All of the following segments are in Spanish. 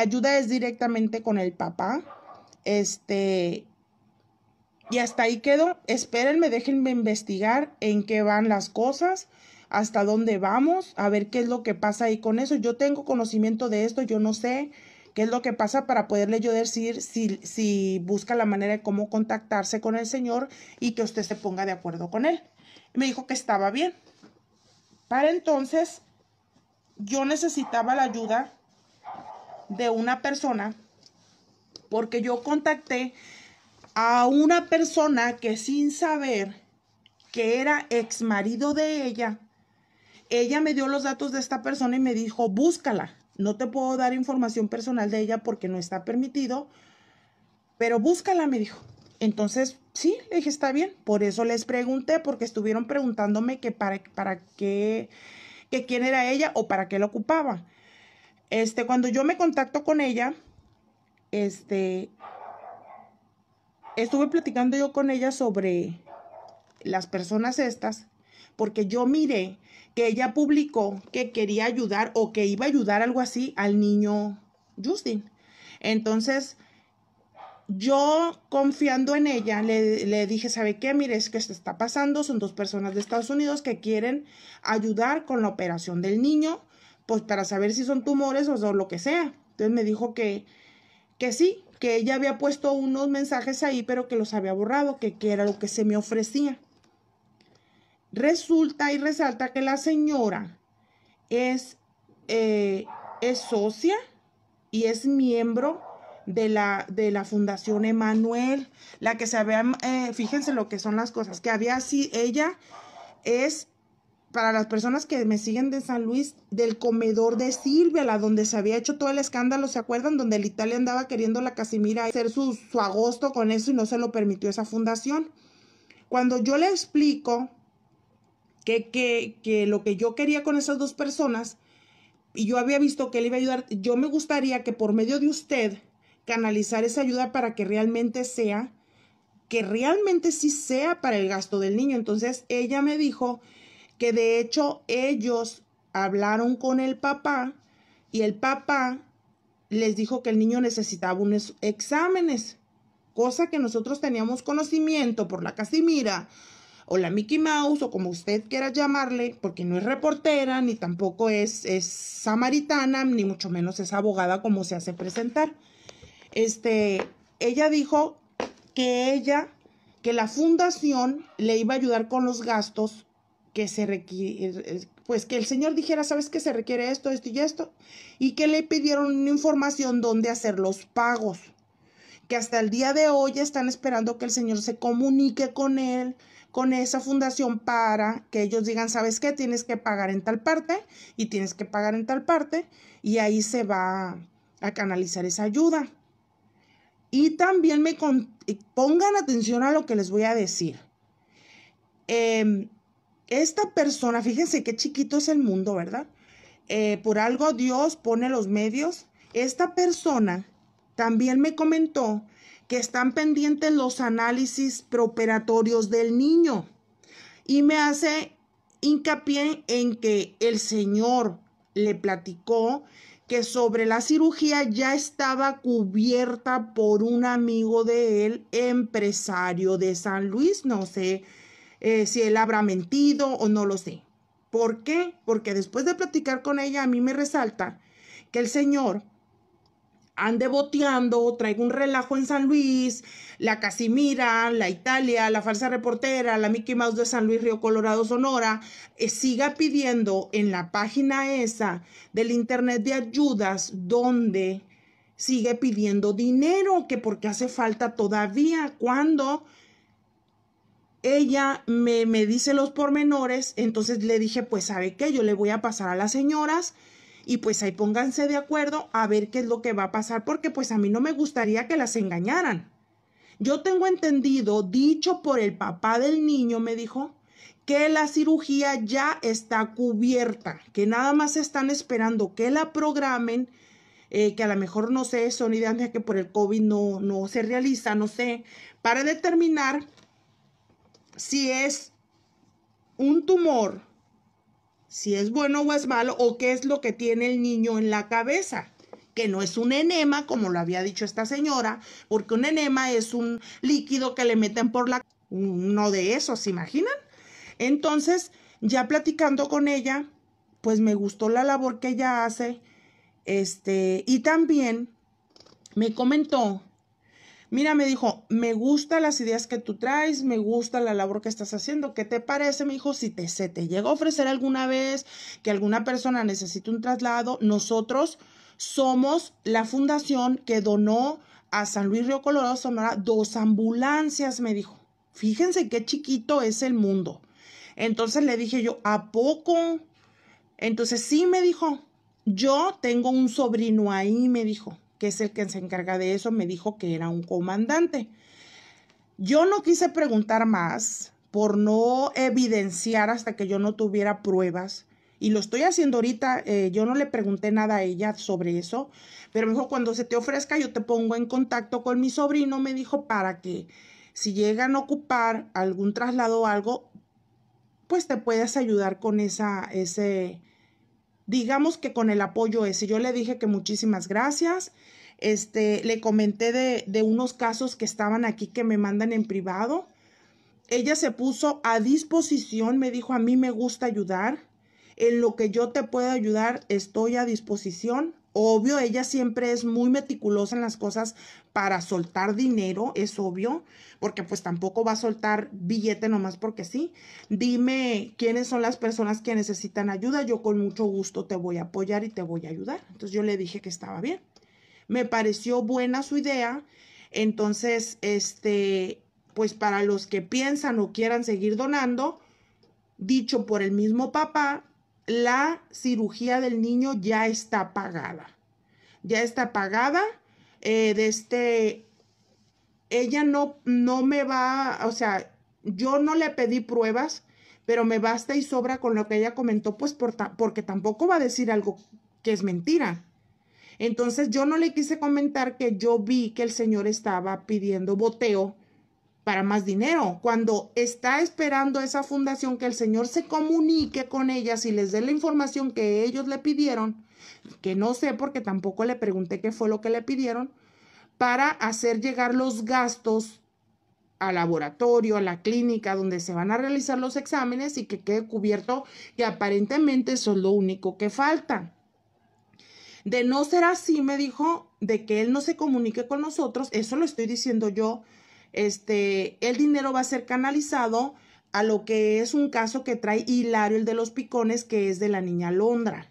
ayuda es directamente con el papá. Este, y hasta ahí quedo. Espérenme, déjenme investigar en qué van las cosas, hasta dónde vamos, a ver qué es lo que pasa ahí con eso. Yo tengo conocimiento de esto, yo no sé qué es lo que pasa para poderle yo decir si, si busca la manera de cómo contactarse con el Señor y que usted se ponga de acuerdo con él. Me dijo que estaba bien. Para entonces, yo necesitaba la ayuda de una persona porque yo contacté a una persona que sin saber que era ex marido de ella, ella me dio los datos de esta persona y me dijo, búscala. No te puedo dar información personal de ella porque no está permitido, pero búscala, me dijo. Entonces, sí, le dije, está bien. Por eso les pregunté, porque estuvieron preguntándome que para, para qué, que quién era ella o para qué la ocupaba. Este, cuando yo me contacto con ella, este, estuve platicando yo con ella sobre las personas estas, porque yo miré que ella publicó que quería ayudar o que iba a ayudar algo así al niño Justin. Entonces, yo confiando en ella, le, dije, ¿sabe qué? Mire, es que esto está pasando, son dos personas de Estados Unidos que quieren ayudar con la operación del niño pues para saber si son tumores o, lo que sea. Entonces me dijo que, que sí, que ella había puesto unos mensajes ahí, pero que los había borrado, que, era lo que se me ofrecía. Resulta y resalta que la señora es, eh, es socia y es miembro de la, de la Fundación Emanuel, la que se había, eh, fíjense lo que son las cosas, que había así, ella es para las personas que me siguen de San Luis, del comedor de Silvia, la donde se había hecho todo el escándalo, ¿se acuerdan? Donde el Italia andaba queriendo la Casimira hacer su, agosto con eso y no se lo permitió esa fundación. Cuando yo le explico que, que, que lo que yo quería con esas dos personas, y yo había visto que él iba a ayudar, yo me gustaría que por medio de usted canalizar esa ayuda para que realmente sea, que realmente sí sea para el gasto del niño. Entonces ella me dijo que de hecho ellos hablaron con el papá y el papá les dijo que el niño necesitaba unos exámenes, cosa que nosotros teníamos conocimiento por la Casimira o la Mickey Mouse o como usted quiera llamarle, porque no es reportera ni tampoco es, es samaritana, ni mucho menos es abogada como se hace presentar. Este, ella dijo que ella, que la fundación le iba a ayudar con los gastos que se requiere, pues que el Señor dijera, sabes que se requiere esto, esto y esto, y que le pidieron información dónde hacer los pagos, que hasta el día de hoy están esperando que el Señor se comunique con él, con esa fundación para que ellos digan, sabes qué, tienes que pagar en tal parte y tienes que pagar en tal parte, y ahí se va a canalizar esa ayuda. Y también me eh, pongan atención a lo que les voy a decir. Em, esta persona, fíjense qué chiquito es el mundo, ¿verdad? Eh, por algo Dios pone los medios. Esta persona también me comentó que están pendientes los análisis preoperatorios del niño y me hace hincapié en que el Señor le platicó que sobre la cirugía ya estaba cubierta por un amigo de él, empresario de San Luis, no sé eh, si él habrá mentido o no lo sé. ¿Por qué? Porque después de platicar con ella, a mí me resalta que el Señor ande boteando, traiga un relajo en San Luis, la Casimira, la Italia, la falsa reportera, la Mickey Mouse de San Luis, Río Colorado, Sonora, eh, siga pidiendo en la página esa del Internet de Ayudas, donde sigue pidiendo dinero, que porque hace falta todavía, cuando ella me, me, dice los pormenores, entonces le dije, pues sabe qué, yo le voy a pasar a las señoras y pues ahí pónganse de acuerdo a ver qué es lo que va a pasar, porque pues a mí no me gustaría que las engañaran. Yo tengo entendido, dicho por el papá del niño, me dijo, que la cirugía ya está cubierta, que nada más están esperando que la programen, eh, que a lo mejor no sé, son ideas que por el COVID no, no se realiza, no sé, para determinar si es un tumor, si es bueno o es malo, o qué es lo que tiene el niño en la cabeza que no es un enema, como lo había dicho esta señora, porque un enema es un líquido que le meten por la... uno de esos, ¿se imaginan? Entonces, ya platicando con ella, pues me gustó la labor que ella hace, este, y también me comentó Mira, me dijo, me gustan las ideas que tú traes, me gusta la labor que estás haciendo. ¿Qué te parece? mi hijo, si te, se te llega a ofrecer alguna vez que alguna persona necesite un traslado, nosotros somos la fundación que donó a San Luis Río Colorado Sonora dos ambulancias, me dijo. Fíjense qué chiquito es el mundo. Entonces le dije yo, ¿a poco? Entonces sí me dijo, yo tengo un sobrino ahí, me dijo que es el que se encarga de eso, me dijo que era un comandante. Yo no quise preguntar más por no evidenciar hasta que yo no tuviera pruebas. Y lo estoy haciendo ahorita, eh, yo no le pregunté nada a ella sobre eso, pero me dijo, cuando se te ofrezca, yo te pongo en contacto con mi sobrino, me dijo, para que si llegan a ocupar algún traslado o algo, pues te puedes ayudar con esa, ese, digamos que con el apoyo ese. Yo le dije que muchísimas gracias. Este, le comenté de, de unos casos que estaban aquí que me mandan en privado. Ella se puso a disposición, me dijo, a mí me gusta ayudar. En lo que yo te pueda ayudar, estoy a disposición. Obvio, ella siempre es muy meticulosa en las cosas para soltar dinero, es obvio, porque pues tampoco va a soltar billete nomás porque sí. Dime quiénes son las personas que necesitan ayuda, yo con mucho gusto te voy a apoyar y te voy a ayudar. Entonces yo le dije que estaba bien. Me pareció buena su idea, entonces, este, pues para los que piensan o quieran seguir donando, dicho por el mismo papá, la cirugía del niño ya está pagada. Ya está pagada. Eh, de este, ella no, no me va, o sea, yo no le pedí pruebas, pero me basta y sobra con lo que ella comentó, pues porque tampoco va a decir algo que es mentira. Entonces yo no le quise comentar que yo vi que el señor estaba pidiendo boteo para más dinero. Cuando está esperando esa fundación que el Señor se comunique con ellas y les dé la información que ellos le pidieron, que no sé porque tampoco le pregunté qué fue lo que le pidieron, para hacer llegar los gastos al laboratorio, a la clínica donde se van a realizar los exámenes y que quede cubierto que aparentemente eso es lo único que falta. De no ser así, me dijo, de que él no se comunique con nosotros, eso lo estoy diciendo yo, este, el dinero va a ser canalizado a lo que es un caso que trae Hilario, el de los picones, que es de la niña Londra.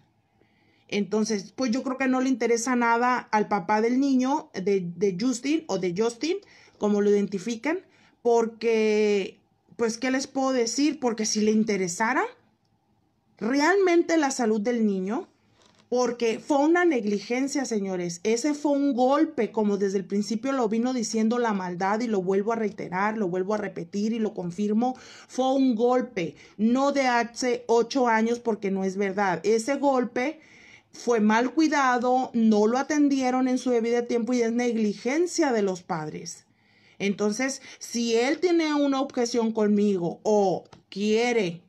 Entonces, pues yo creo que no le interesa nada al papá del niño, de, de Justin o de Justin, como lo identifican, porque, pues, ¿qué les puedo decir? Porque si le interesara realmente la salud del niño, porque fue una negligencia, señores. Ese fue un golpe, como desde el principio lo vino diciendo la maldad y lo vuelvo a reiterar, lo vuelvo a repetir y lo confirmo. Fue un golpe, no de hace ocho años porque no es verdad. Ese golpe fue mal cuidado, no lo atendieron en su debido tiempo y es negligencia de los padres. Entonces, si él tiene una objeción conmigo o quiere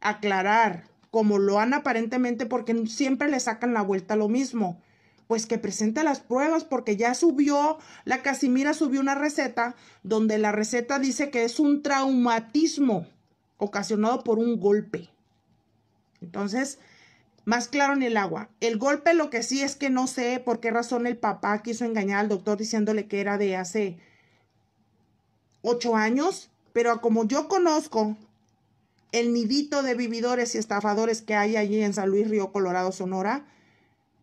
aclarar como lo han aparentemente porque siempre le sacan la vuelta a lo mismo. Pues que presente las pruebas porque ya subió, la Casimira subió una receta donde la receta dice que es un traumatismo ocasionado por un golpe. Entonces, más claro en el agua. El golpe lo que sí es que no sé por qué razón el papá quiso engañar al doctor diciéndole que era de hace ocho años, pero como yo conozco el nidito de vividores y estafadores que hay allí en San Luis Río Colorado, Sonora,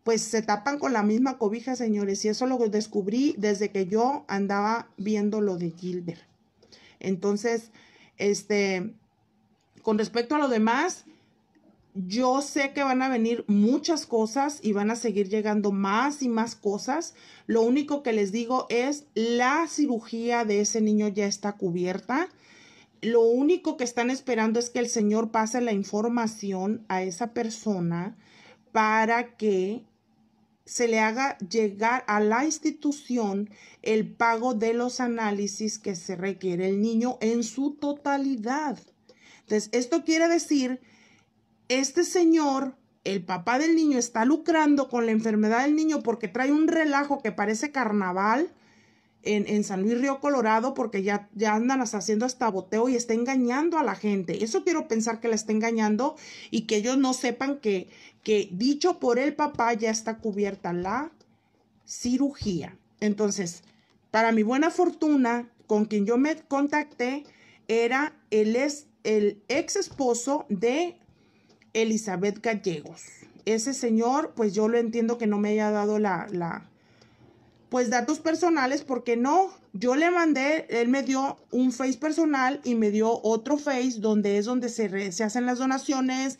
pues se tapan con la misma cobija, señores. Y eso lo descubrí desde que yo andaba viendo lo de Gilbert. Entonces, este, con respecto a lo demás, yo sé que van a venir muchas cosas y van a seguir llegando más y más cosas. Lo único que les digo es, la cirugía de ese niño ya está cubierta lo único que están esperando es que el Señor pase la información a esa persona para que se le haga llegar a la institución el pago de los análisis que se requiere el niño en su totalidad. Entonces, esto quiere decir, este señor, el papá del niño, está lucrando con la enfermedad del niño porque trae un relajo que parece carnaval en, San Luis Río Colorado porque ya, ya andan hasta haciendo hasta boteo y está engañando a la gente. Eso quiero pensar que la está engañando y que ellos no sepan que, que dicho por el papá ya está cubierta la cirugía. Entonces, para mi buena fortuna, con quien yo me contacté era el, es, el ex esposo de Elizabeth Gallegos. Ese señor, pues yo lo entiendo que no me haya dado la, la pues datos personales, porque no, yo le mandé, él me dio un face personal y me dio otro face donde es donde se, se hacen las donaciones,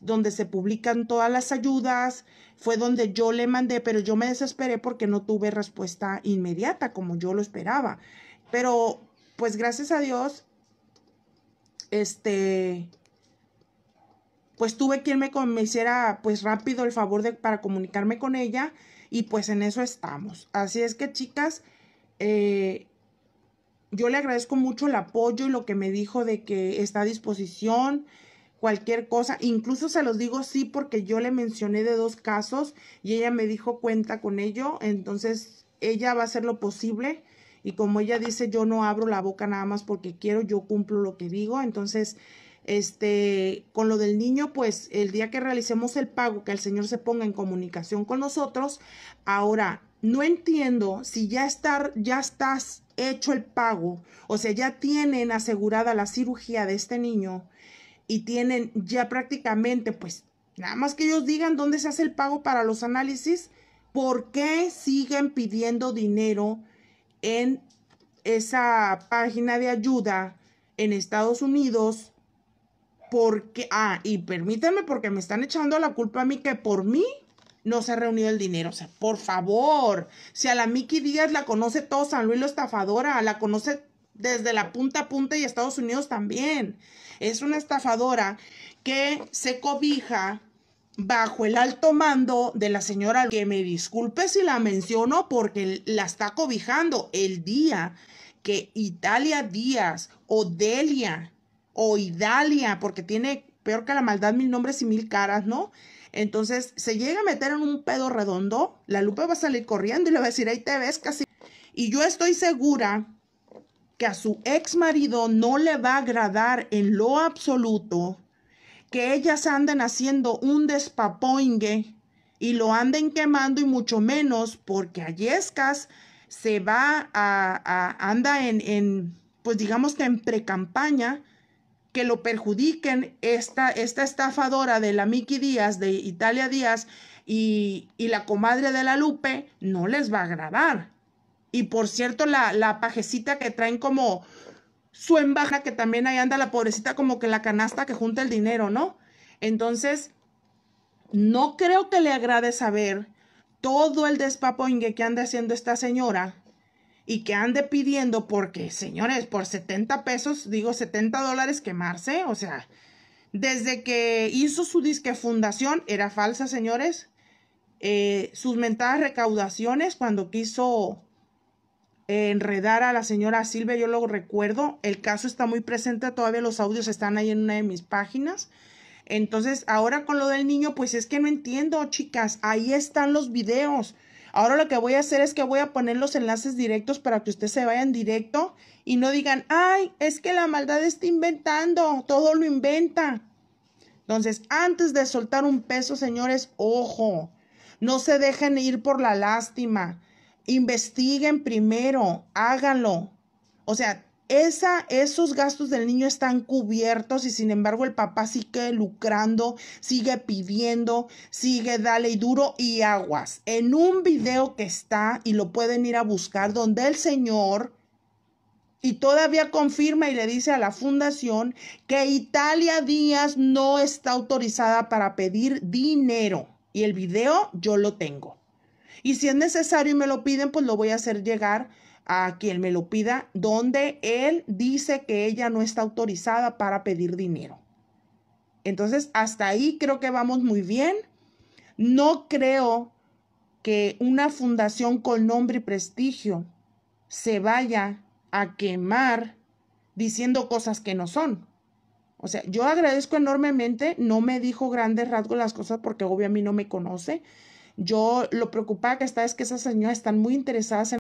donde se publican todas las ayudas, fue donde yo le mandé, pero yo me desesperé porque no tuve respuesta inmediata como yo lo esperaba. Pero pues gracias a Dios, este, pues tuve quien me, me hiciera pues rápido el favor de, para comunicarme con ella y pues en eso estamos. Así es que chicas, eh, yo le agradezco mucho el apoyo y lo que me dijo de que está a disposición cualquier cosa. Incluso se los digo sí porque yo le mencioné de dos casos y ella me dijo cuenta con ello. Entonces ella va a hacer lo posible y como ella dice yo no abro la boca nada más porque quiero, yo cumplo lo que digo. Entonces este, con lo del niño, pues el día que realicemos el pago, que el Señor se ponga en comunicación con nosotros. Ahora, no entiendo si ya, estar, ya estás hecho el pago, o sea, ya tienen asegurada la cirugía de este niño y tienen ya prácticamente, pues, nada más que ellos digan dónde se hace el pago para los análisis, ¿por qué siguen pidiendo dinero en esa página de ayuda en Estados Unidos porque, ah, y permítanme porque me están echando la culpa a mí que por mí no se ha reunido el dinero. O sea, por favor, si a la Miki Díaz la conoce todo San Luis la estafadora, la conoce desde la punta a punta y Estados Unidos también. Es una estafadora que se cobija bajo el alto mando de la señora, que me disculpe si la menciono porque la está cobijando el día que Italia Díaz o Delia o Idalia, porque tiene peor que la maldad mil nombres y mil caras, ¿no? Entonces, se llega a meter en un pedo redondo, la lupa va a salir corriendo y le va a decir, ahí te ves casi. Y yo estoy segura que a su ex marido no le va a agradar en lo absoluto que ellas anden haciendo un despapoingue y lo anden quemando y mucho menos porque Ayescas se va a, a anda en, en, pues digamos que en precampaña que lo perjudiquen esta, esta estafadora de la Miki Díaz, de Italia Díaz y, la comadre de la Lupe, no les va a agradar. Y por cierto, la, pajecita que traen como su embaja, que también ahí anda la pobrecita como que la canasta que junta el dinero, ¿no? Entonces, no creo que le agrade saber todo el despapoingue que anda haciendo esta señora y que ande pidiendo porque, señores, por 70 pesos, digo 70 dólares quemarse, o sea, desde que hizo su disque fundación era falsa, señores. Eh, sus mentadas recaudaciones cuando quiso enredar a la señora Silvia, yo lo recuerdo, el caso está muy presente, todavía los audios están ahí en una de mis páginas. Entonces, ahora con lo del niño, pues es que no entiendo, chicas, ahí están los videos. Ahora lo que voy a hacer es que voy a poner los enlaces directos para que ustedes se vayan directo y no digan, ay, es que la maldad está inventando, todo lo inventa. Entonces, antes de soltar un peso, señores, ojo, no se dejen ir por la lástima. Investiguen primero, háganlo. O sea, esa, esos gastos del niño están cubiertos y sin embargo el papá sigue lucrando, sigue pidiendo, sigue dale y duro y aguas. En un video que está y lo pueden ir a buscar donde el señor y todavía confirma y le dice a la fundación que Italia Díaz no está autorizada para pedir dinero. Y el video yo lo tengo. Y si es necesario y me lo piden, pues lo voy a hacer llegar a quien me lo pida, donde él dice que ella no está autorizada para pedir dinero. Entonces, hasta ahí creo que vamos muy bien. No creo que una fundación con nombre y prestigio se vaya a quemar diciendo cosas que no son. O sea, yo agradezco enormemente, no me dijo grandes rasgos las cosas porque mí no me conoce. Yo lo preocupada que está es que esas señoras están muy interesadas en